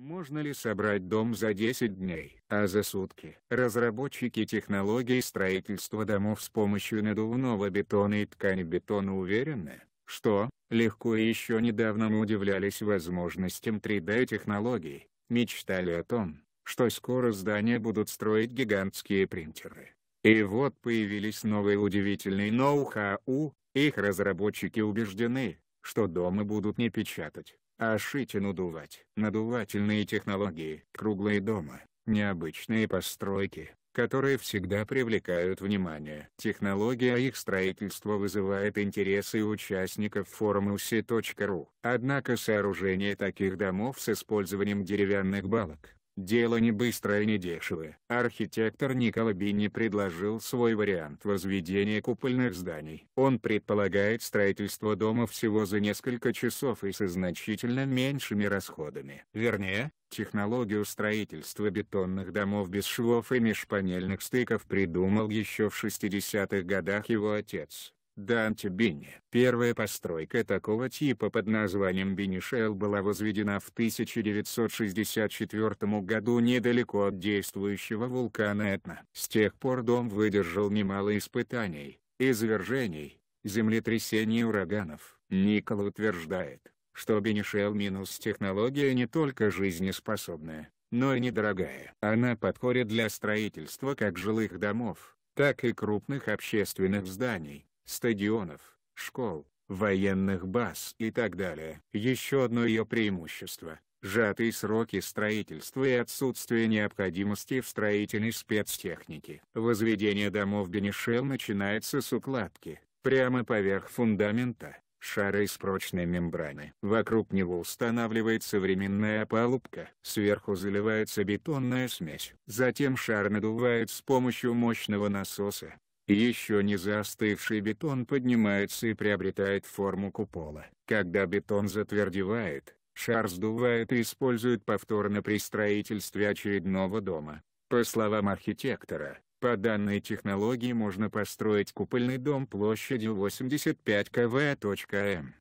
Можно ли собрать дом за 10 дней? А за сутки? Разработчики технологий строительства домов с помощью надувного бетона и ткани бетона уверены, что, легко и еще недавно мы удивлялись возможностям 3D-технологий, мечтали о том, что скоро здания будут строить гигантские принтеры. И вот появились новые удивительные ноу-хау, их разработчики убеждены, что дома будут не печатать, а шить и надувать. Надувательные технологии, круглые дома, необычные постройки, которые всегда привлекают внимание. Технология их строительства вызывает интересы участников форума usi.ru. Однако сооружение таких домов с использованием деревянных балок, Дело не быстрое и не дешевое. Архитектор Никола Бинни предложил свой вариант возведения купольных зданий. Он предполагает строительство дома всего за несколько часов и со значительно меньшими расходами. Вернее, Технологию строительства бетонных домов без швов и межпанельных стыков придумал еще в 60-х годах его отец. Данте Бенни. Первая постройка такого типа под названием Бенишел была возведена в 1964 году недалеко от действующего вулкана Этна. С тех пор дом выдержал немало испытаний, извержений, землетрясений и ураганов. Никола утверждает, что Бенишел минус технология не только жизнеспособная, но и недорогая. Она подходит для строительства как жилых домов, так и крупных общественных зданий стадионов, школ, военных баз и так далее. Еще одно ее преимущество – сжатые сроки строительства и отсутствие необходимости в строительной спецтехнике. Возведение домов Бенешел начинается с укладки, прямо поверх фундамента, шара из прочной мембраны. Вокруг него устанавливается временная палубка. Сверху заливается бетонная смесь. Затем шар надувают с помощью мощного насоса. Еще не застывший бетон поднимается и приобретает форму купола. Когда бетон затвердевает, шар сдувает и используют повторно при строительстве очередного дома. По словам архитектора, по данной технологии можно построить купольный дом площадью 85 кв.м. Эм.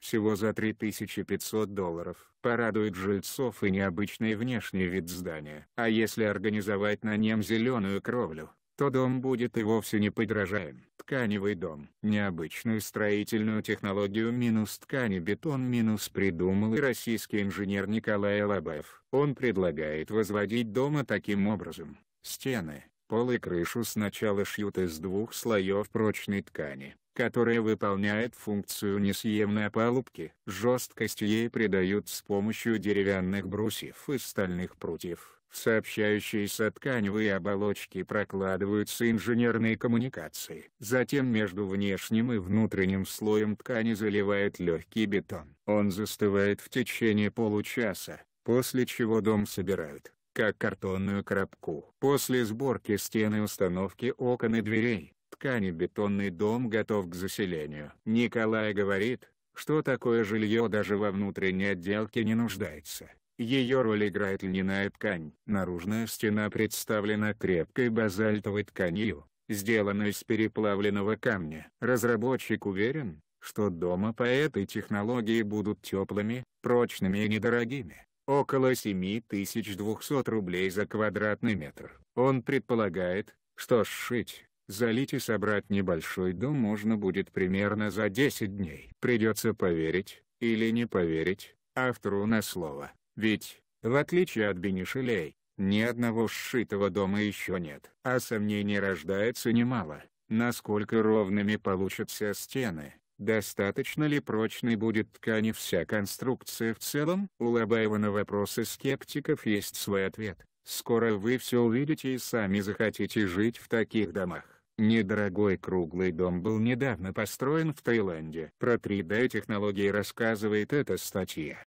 Всего за 3500 долларов. Порадует жильцов и необычный внешний вид здания. А если организовать на нем зеленую кровлю, то дом будет и вовсе не подражаем. Тканевый дом. Необычную строительную технологию минус ткани бетон минус придумал и российский инженер Николай Лобаев. Он предлагает возводить дома таким образом. Стены, пол и крышу сначала шьют из двух слоев прочной ткани, которая выполняет функцию несъемной опалубки. Жесткость ей придают с помощью деревянных брусьев и стальных прутьев. В сообщающиеся тканевые оболочки прокладываются инженерные коммуникации. Затем между внешним и внутренним слоем ткани заливают легкий бетон. Он застывает в течение получаса, после чего дом собирают, как картонную коробку. После сборки стены установки окон и дверей, ткани бетонный дом готов к заселению. Николай говорит, что такое жилье даже во внутренней отделке не нуждается. Ее роль играет льняная ткань. Наружная стена представлена крепкой базальтовой тканью, сделанной из переплавленного камня. Разработчик уверен, что дома по этой технологии будут теплыми, прочными и недорогими. Около 7200 рублей за квадратный метр. Он предполагает, что сшить, залить и собрать небольшой дом можно будет примерно за 10 дней. Придется поверить, или не поверить, автору на слово, ведь, в отличие от Бенишелей, ни одного сшитого дома еще нет. А сомнений рождается немало, насколько ровными получатся стены, достаточно ли прочной будет ткань вся конструкция в целом. У Лобаева на вопросы скептиков есть свой ответ. Скоро вы все увидите и сами захотите жить в таких домах. Недорогой круглый дом был недавно построен в Таиланде. Про 3D-технологии рассказывает эта статья.